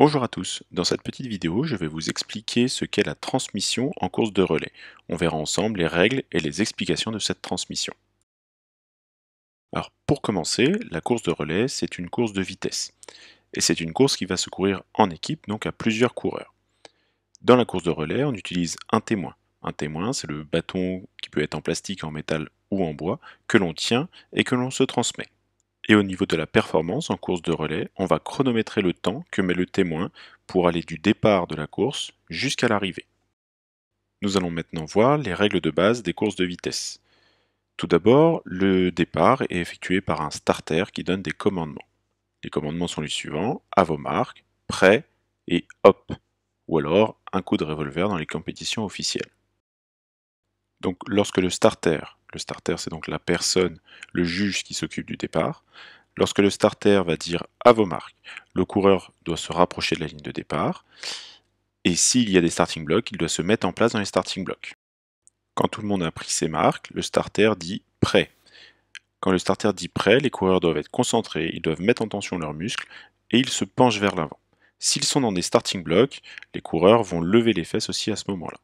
Bonjour à tous, dans cette petite vidéo je vais vous expliquer ce qu'est la transmission en course de relais. On verra ensemble les règles et les explications de cette transmission. Alors pour commencer, la course de relais c'est une course de vitesse. Et c'est une course qui va se courir en équipe, donc à plusieurs coureurs. Dans la course de relais, on utilise un témoin. Un témoin, c'est le bâton qui peut être en plastique, en métal ou en bois, que l'on tient et que l'on se transmet. Et au niveau de la performance en course de relais, on va chronométrer le temps que met le témoin pour aller du départ de la course jusqu'à l'arrivée. Nous allons maintenant voir les règles de base des courses de vitesse. Tout d'abord, le départ est effectué par un starter qui donne des commandements. Les commandements sont les suivants, à vos marques, prêt et hop, ou alors un coup de revolver dans les compétitions officielles. Donc lorsque le starter le starter, c'est donc la personne, le juge qui s'occupe du départ. Lorsque le starter va dire à vos marques, le coureur doit se rapprocher de la ligne de départ. Et s'il y a des starting blocks, il doit se mettre en place dans les starting blocks. Quand tout le monde a pris ses marques, le starter dit prêt. Quand le starter dit prêt, les coureurs doivent être concentrés, ils doivent mettre en tension leurs muscles et ils se penchent vers l'avant. S'ils sont dans des starting blocks, les coureurs vont lever les fesses aussi à ce moment-là.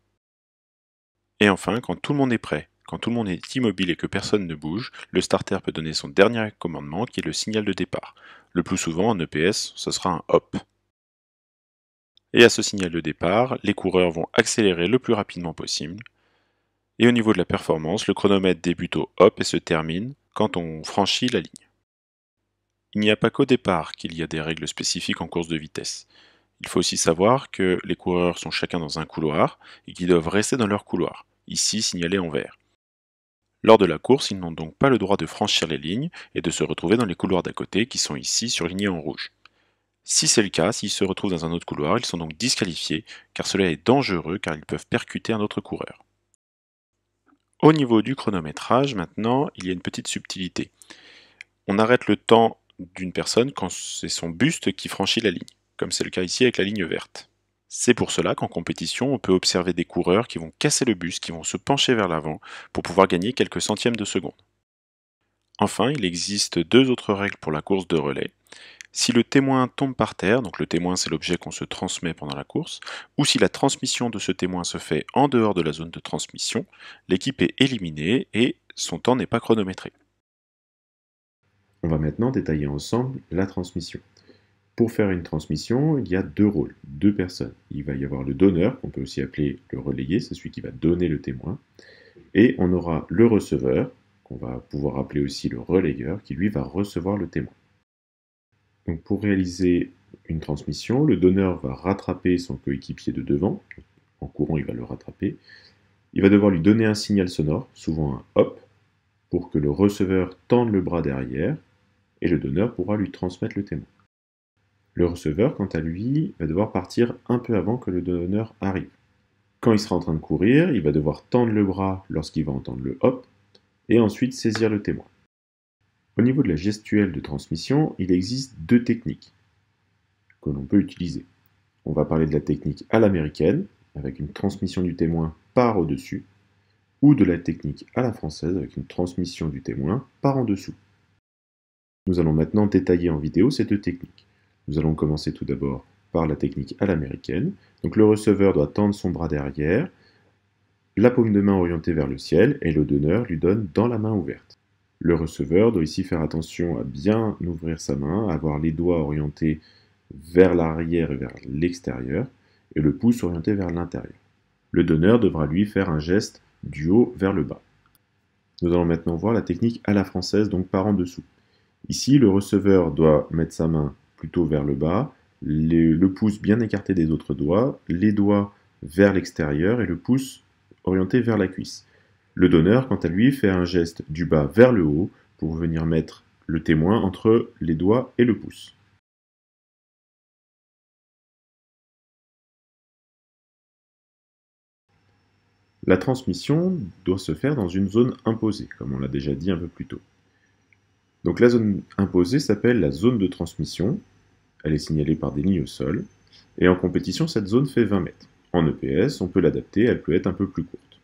Et enfin, quand tout le monde est prêt, quand tout le monde est immobile et que personne ne bouge, le starter peut donner son dernier commandement qui est le signal de départ. Le plus souvent, en EPS, ce sera un hop. Et à ce signal de départ, les coureurs vont accélérer le plus rapidement possible. Et au niveau de la performance, le chronomètre débute au hop et se termine quand on franchit la ligne. Il n'y a pas qu'au départ qu'il y a des règles spécifiques en course de vitesse. Il faut aussi savoir que les coureurs sont chacun dans un couloir et qu'ils doivent rester dans leur couloir, ici signalé en vert. Lors de la course, ils n'ont donc pas le droit de franchir les lignes et de se retrouver dans les couloirs d'à côté qui sont ici surlignés en rouge. Si c'est le cas, s'ils se retrouvent dans un autre couloir, ils sont donc disqualifiés car cela est dangereux car ils peuvent percuter un autre coureur. Au niveau du chronométrage, maintenant, il y a une petite subtilité. On arrête le temps d'une personne quand c'est son buste qui franchit la ligne, comme c'est le cas ici avec la ligne verte. C'est pour cela qu'en compétition, on peut observer des coureurs qui vont casser le bus, qui vont se pencher vers l'avant pour pouvoir gagner quelques centièmes de seconde. Enfin, il existe deux autres règles pour la course de relais. Si le témoin tombe par terre, donc le témoin c'est l'objet qu'on se transmet pendant la course, ou si la transmission de ce témoin se fait en dehors de la zone de transmission, l'équipe est éliminée et son temps n'est pas chronométré. On va maintenant détailler ensemble la transmission. Pour faire une transmission, il y a deux rôles, deux personnes. Il va y avoir le donneur, qu'on peut aussi appeler le relayé, c'est celui qui va donner le témoin. Et on aura le receveur, qu'on va pouvoir appeler aussi le relayeur, qui lui va recevoir le témoin. Donc pour réaliser une transmission, le donneur va rattraper son coéquipier de devant. En courant, il va le rattraper. Il va devoir lui donner un signal sonore, souvent un hop, pour que le receveur tende le bras derrière et le donneur pourra lui transmettre le témoin. Le receveur, quant à lui, va devoir partir un peu avant que le donneur arrive. Quand il sera en train de courir, il va devoir tendre le bras lorsqu'il va entendre le hop, et ensuite saisir le témoin. Au niveau de la gestuelle de transmission, il existe deux techniques que l'on peut utiliser. On va parler de la technique à l'américaine, avec une transmission du témoin par au-dessus, ou de la technique à la française, avec une transmission du témoin par en dessous. Nous allons maintenant détailler en vidéo ces deux techniques. Nous allons commencer tout d'abord par la technique à l'américaine. Donc le receveur doit tendre son bras derrière, la paume de main orientée vers le ciel et le donneur lui donne dans la main ouverte. Le receveur doit ici faire attention à bien ouvrir sa main, avoir les doigts orientés vers l'arrière et vers l'extérieur et le pouce orienté vers l'intérieur. Le donneur devra lui faire un geste du haut vers le bas. Nous allons maintenant voir la technique à la française, donc par en dessous. Ici, le receveur doit mettre sa main plutôt vers le bas, le pouce bien écarté des autres doigts, les doigts vers l'extérieur et le pouce orienté vers la cuisse. Le donneur, quant à lui, fait un geste du bas vers le haut pour venir mettre le témoin entre les doigts et le pouce. La transmission doit se faire dans une zone imposée, comme on l'a déjà dit un peu plus tôt. Donc la zone imposée s'appelle la zone de transmission, elle est signalée par des lignes au sol, et en compétition cette zone fait 20 mètres. En EPS, on peut l'adapter, elle peut être un peu plus courte.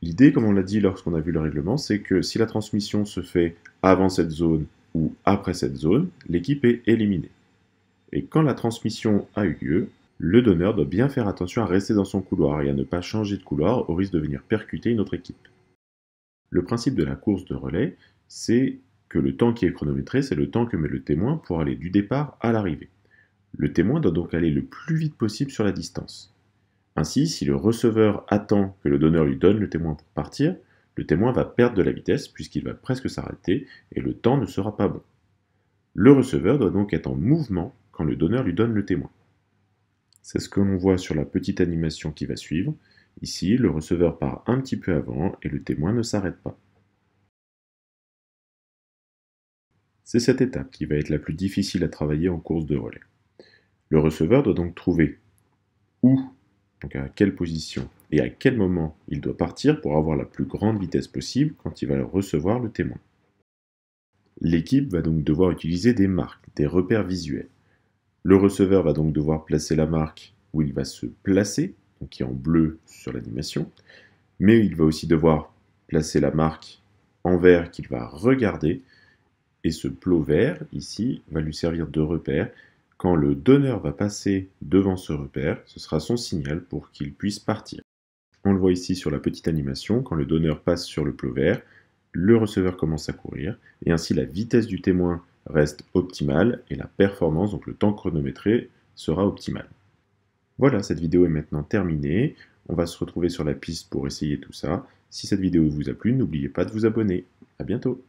L'idée, comme on l'a dit lorsqu'on a vu le règlement, c'est que si la transmission se fait avant cette zone ou après cette zone, l'équipe est éliminée. Et quand la transmission a eu lieu, le donneur doit bien faire attention à rester dans son couloir et à ne pas changer de couloir au risque de venir percuter une autre équipe. Le principe de la course de relais, c'est que le temps qui est chronométré, c'est le temps que met le témoin pour aller du départ à l'arrivée. Le témoin doit donc aller le plus vite possible sur la distance. Ainsi, si le receveur attend que le donneur lui donne le témoin pour partir, le témoin va perdre de la vitesse puisqu'il va presque s'arrêter et le temps ne sera pas bon. Le receveur doit donc être en mouvement quand le donneur lui donne le témoin. C'est ce que l'on voit sur la petite animation qui va suivre. Ici, le receveur part un petit peu avant et le témoin ne s'arrête pas. C'est cette étape qui va être la plus difficile à travailler en course de relais. Le receveur doit donc trouver où, donc à quelle position et à quel moment il doit partir pour avoir la plus grande vitesse possible quand il va recevoir le témoin. L'équipe va donc devoir utiliser des marques, des repères visuels. Le receveur va donc devoir placer la marque où il va se placer, qui est en bleu sur l'animation, mais il va aussi devoir placer la marque en vert qu'il va regarder, et ce plot vert, ici, va lui servir de repère. Quand le donneur va passer devant ce repère, ce sera son signal pour qu'il puisse partir. On le voit ici sur la petite animation, quand le donneur passe sur le plot vert, le receveur commence à courir, et ainsi la vitesse du témoin reste optimale, et la performance, donc le temps chronométré, sera optimale. Voilà, cette vidéo est maintenant terminée. On va se retrouver sur la piste pour essayer tout ça. Si cette vidéo vous a plu, n'oubliez pas de vous abonner. A bientôt